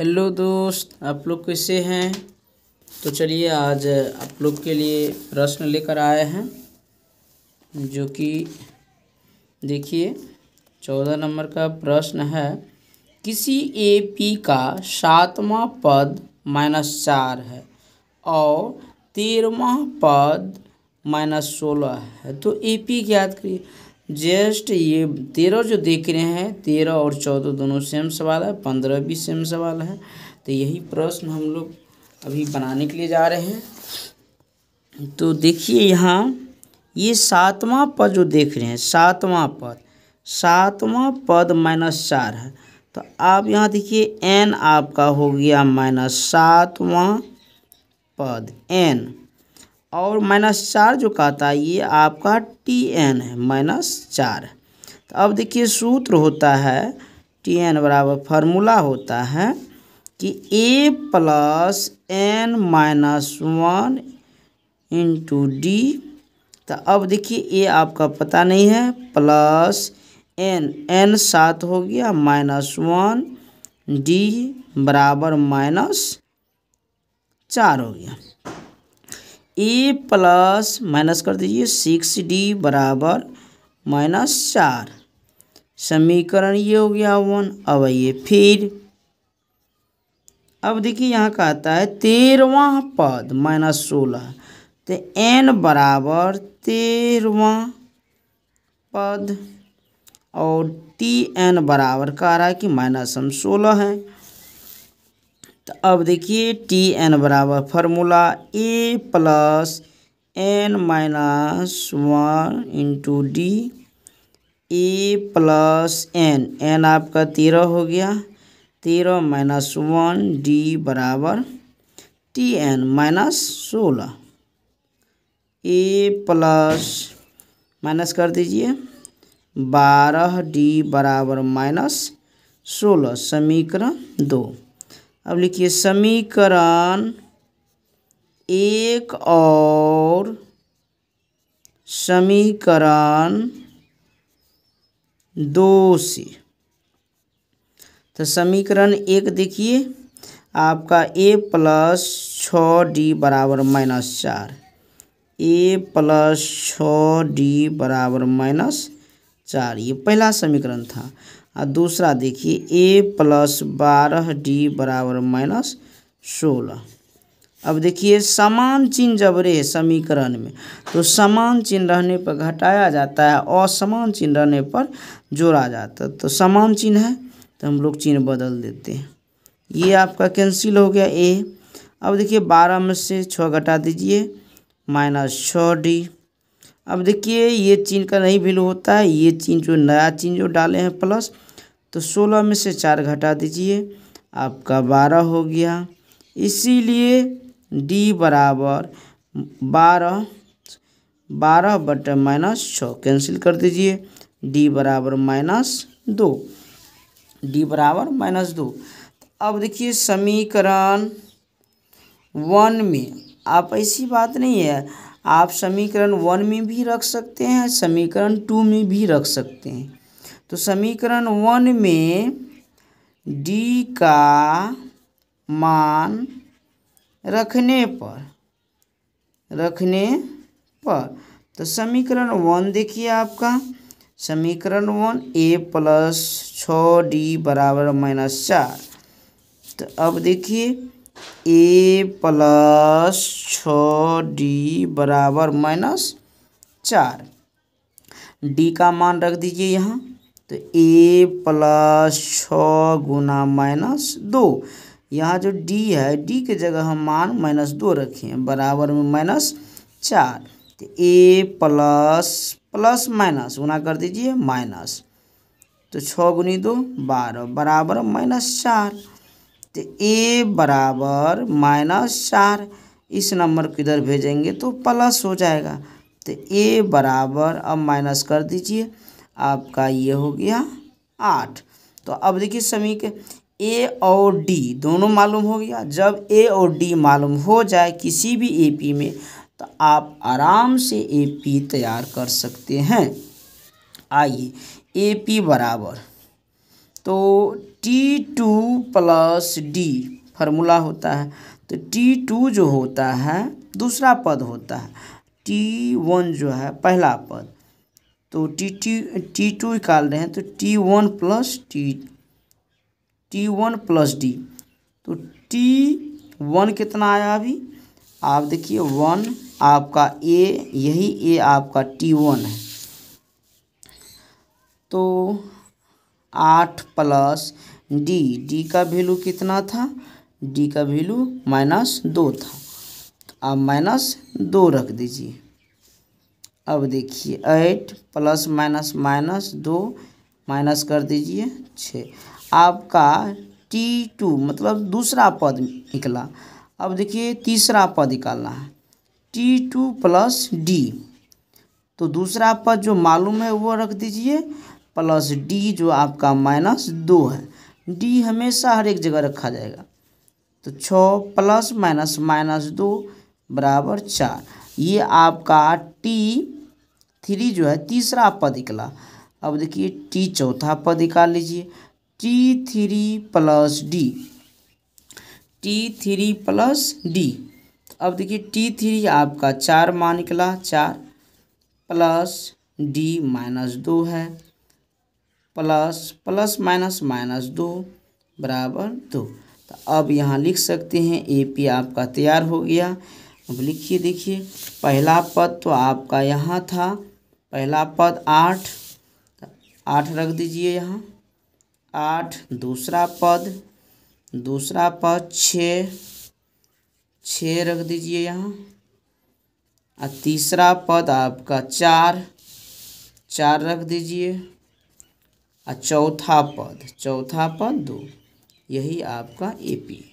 hello दोस्त आप लोग कैसे हैं तो चलिए आज आप लोग के लिए प्रश्न लेकर आए हैं जो कि देखिए चौदह नंबर का प्रश्न है किसी ए पी का सातवां पद माइनस चार है और तेरहवा पद माइनस सोलह है तो ए पी ज्ञात करिए जस्ट ये तेरह जो देख रहे हैं तेरह और चौदह दोनों सेम सवाल है पंद्रह भी सेम सवाल है तो यही प्रश्न हम लोग अभी बनाने के लिए जा रहे हैं तो देखिए यहाँ ये सातवां पद जो देख रहे हैं सातवां पद सातवां पद माइनस चार है तो आप यहाँ देखिए एन आपका हो गया माइनस सातवां पद एन और माइनस चार जो कहता है ये आपका टी एन है माइनस चार तो अब देखिए सूत्र होता है टी एन बराबर फार्मूला होता है कि a plus n minus one into d तो अब देखिए ए आपका पता नहीं है प्लस एन एन सात हो गया माइनस वन डी बराबर माइनस चार हो गया ए प्लस माइनस कर दीजिए सिक्स डी बराबर माइनस चार समीकरण ये हो गया वन अब आइए फिर अब देखिए यहाँ का आता है तेरवा पद माइनस सोलह तो एन बराबर तेरवा पद और टी एन बराबर का रहा है कि माइनस हम सोलह हैं तो अब देखिए टी एन बराबर formula a plus n minus one into d a plus n n आपका तेरह हो गया तेरह माइनस वन डी बराबर टी एन माइनस सोलह ए प्लस माइनस कर दीजिए बारह डी बराबर माइनस सोलह समीकरण दो अब लिखिए समीकरण एक और समीकरण दो से तो समीकरण एक देखिए आपका ए प्लस छ डी बराबर माइनस चार ए प्लस छ डी बराबर माइनस चार ये पहला समीकरण था और दूसरा देखिए ए प्लस बारह डी बराबर माइनस सोलह अब देखिए समान चिन्ह जब रहे समीकरण में तो समान चिन्ह रहने पर घटाया जाता है असमान चिन्ह रहने पर जोड़ा जाता है तो समान चिन्ह है तो हम लोग चिन्ह बदल देते हैं ये आपका कैंसिल हो गया ए अब देखिए बारह में से छः घटा दीजिए माइनस छः डी अब देखिए ये चिन्ह का नहीं वैल्यू होता है ये चिन्ह जो नया चिन्ह जो डाले हैं प्लस तो सोलह में से चार घटा दीजिए आपका बारह हो गया इसीलिए डी बराबर बारह बारह बट माइनस छः कैंसिल कर दीजिए डी बराबर माइनस दो डी बराबर माइनस दो अब देखिए समीकरण वन में आप ऐसी बात नहीं है आप समीकरण वन में भी रख सकते हैं समीकरण टू में भी रख सकते हैं तो समीकरण वन में डी का मान रखने पर रखने पर तो समीकरण वन देखिए आपका समीकरण वन ए प्लस छ डी बराबर माइनस चार तो अब देखिए ए प्लस छ डी बराबर माइनस चार डी का मान रख दीजिए यहाँ तो ए प्लस छ गुना माइनस दो यहाँ जो डी है डी के जगह हम मान माइनस दो रखें बराबर में माइनस चार तो ए प्लस प्लस माइनस गुना कर दीजिए माइनस तो छः गुनी दो बारह बराबर माइनस चार तो ए बराबर माइनस चार इस नंबर को इधर भेजेंगे तो प्लस हो जाएगा तो ए बराबर अब माइनस कर दीजिए आपका ये हो गया आठ तो अब देखिए समीक ए और डी दोनों मालूम हो गया जब ए और डी मालूम हो जाए किसी भी एपी में तो आप आराम से एपी तैयार कर सकते हैं आइए एपी बराबर तो T two plus d formula होता है तो टी टू जो होता है दूसरा पद होता है टी वन जो है पहला पद तो टी टी टी टू निकाल रहे हैं तो T one plus T T one plus d तो टी वन कितना आया अभी आप देखिए वन आपका ए यही ए आपका टी वन है तो आठ प्लस डी डी का वैल्यू कितना था डी का वैल्यू माइनस दो था तो आप माइनस दो रख दीजिए अब देखिए एट प्लस माइनस माइनस दो माइनस कर दीजिए छः आपका टी टू मतलब दूसरा पद निकला अब देखिए तीसरा पद निकालना है टी टू प्लस डी तो दूसरा पद जो मालूम है वो रख दीजिए प्लस डी जो आपका माइनस दो है डी हमेशा हर एक जगह रखा जाएगा तो छः प्लस माइनस माइनस दो बराबर चार ये आपका टी थ्री जो है तीसरा पद निकला अब देखिए टी चौथा पद निकाल लीजिए T three plus d T three plus d अब देखिए टी थ्री आपका चार मान निकला चार प्लस डी माइनस दो है प्लस प्लस माइनस माइनस दो बराबर दो तो अब यहाँ लिख सकते हैं ए पी आपका तैयार हो गया अब लिखिए देखिए पहला पद तो आपका यहाँ था पहला पद आठ आठ रख दीजिए यहाँ आठ दूसरा पद दूसरा पद छ छ रख दीजिए यहाँ और तीसरा पद आपका चार चार रख दीजिए और चौथा पद चौथा पद दो यही आपका ए पी